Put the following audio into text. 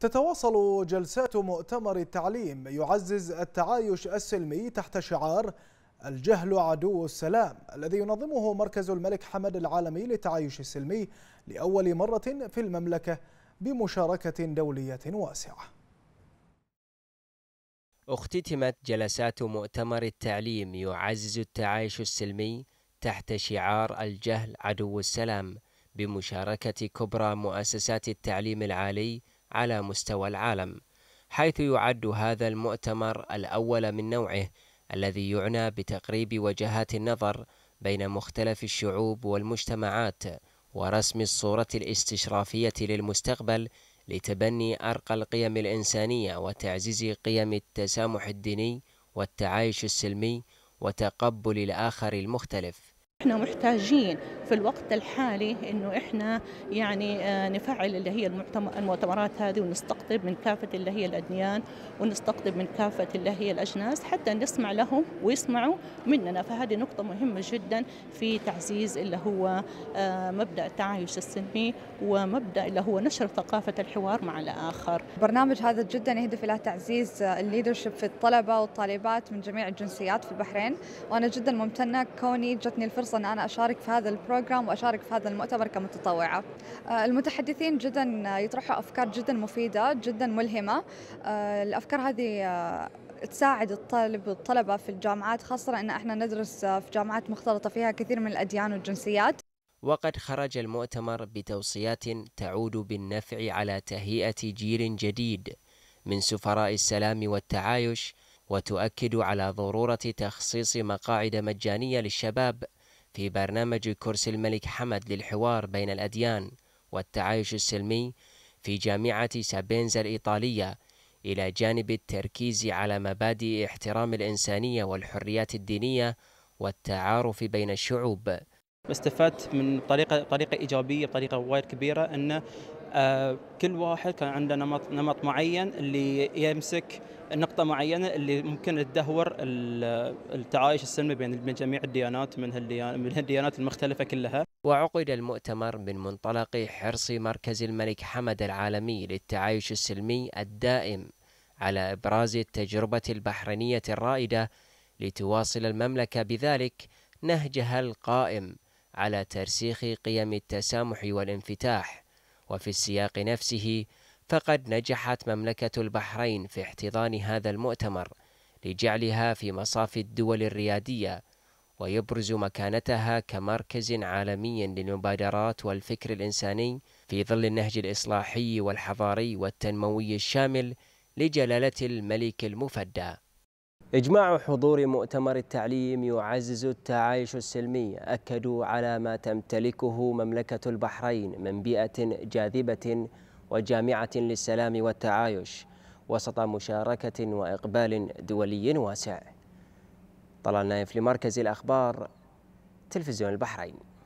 تتواصل جلسات مؤتمر التعليم يعزز التعايش السلمي تحت شعار الجهل عدو السلام الذي ينظمه مركز الملك حمد العالمي للتعايش السلمي لأول مرة في المملكة بمشاركة دولية واسعة اختتمت جلسات مؤتمر التعليم يعزز التعايش السلمي تحت شعار الجهل عدو السلام بمشاركة كبرى مؤسسات التعليم العالي على مستوى العالم حيث يعد هذا المؤتمر الأول من نوعه الذي يعنى بتقريب وجهات النظر بين مختلف الشعوب والمجتمعات ورسم الصورة الاستشرافية للمستقبل لتبني أرقى القيم الإنسانية وتعزيز قيم التسامح الديني والتعايش السلمي وتقبل الآخر المختلف احنا محتاجين في الوقت الحالي انه احنا يعني آه، نفعل اللي هي المؤتمرات هذه ونستقطب من كافه اللي هي الاديان ونستقطب من كافه اللي هي الاجناس حتى نسمع لهم ويسمعوا مننا فهذه نقطه مهمه جدا في تعزيز اللي هو آه، مبدا التعايش السلمي ومبدا اللي هو نشر ثقافه الحوار مع الاخر. البرنامج هذا جدا يهدف الى تعزيز الليدرشيب في الطلبه والطالبات من جميع الجنسيات في البحرين وانا جدا ممتنه كوني جتني الفرصه فرصة أن أنا أشارك في هذا البروجرام وأشارك في هذا المؤتمر كمتطوعة آه، المتحدثين جدا يطرحوا أفكار جدا مفيدة جدا ملهمة آه، الأفكار هذه آه، تساعد الطالب والطلبة في الجامعات خاصة أن احنا ندرس في جامعات مختلطة فيها كثير من الأديان والجنسيات وقد خرج المؤتمر بتوصيات تعود بالنفع على تهيئة جيل جديد من سفراء السلام والتعايش وتؤكد على ضرورة تخصيص مقاعد مجانية للشباب في برنامج كرسي الملك حمد للحوار بين الأديان والتعايش السلمي في جامعة سابينزا الإيطالية إلى جانب التركيز على مبادئ احترام الإنسانية والحريات الدينية والتعارف بين الشعوب استفدت من طريقه طريقه ايجابيه بطريقه وايد كبيره انه آه، كل واحد كان عنده نمط نمط معين اللي يمسك نقطه معينه اللي ممكن تدهور التعايش السلمي بين جميع الديانات من من الديانات المختلفه كلها. وعقد المؤتمر من منطلق حرص مركز الملك حمد العالمي للتعايش السلمي الدائم على ابراز التجربه البحرينيه الرائده لتواصل المملكه بذلك نهجها القائم على ترسيخ قيم التسامح والانفتاح وفي السياق نفسه فقد نجحت مملكة البحرين في احتضان هذا المؤتمر لجعلها في مصاف الدول الريادية ويبرز مكانتها كمركز عالمي للمبادرات والفكر الإنساني في ظل النهج الإصلاحي والحضاري والتنموي الشامل لجلالة الملك المفدى إجماع حضور مؤتمر التعليم يعزز التعايش السلمي أكدوا على ما تمتلكه مملكة البحرين من بيئة جاذبة وجامعة للسلام والتعايش وسط مشاركة وإقبال دولي واسع طلال نايف لمركز الأخبار تلفزيون البحرين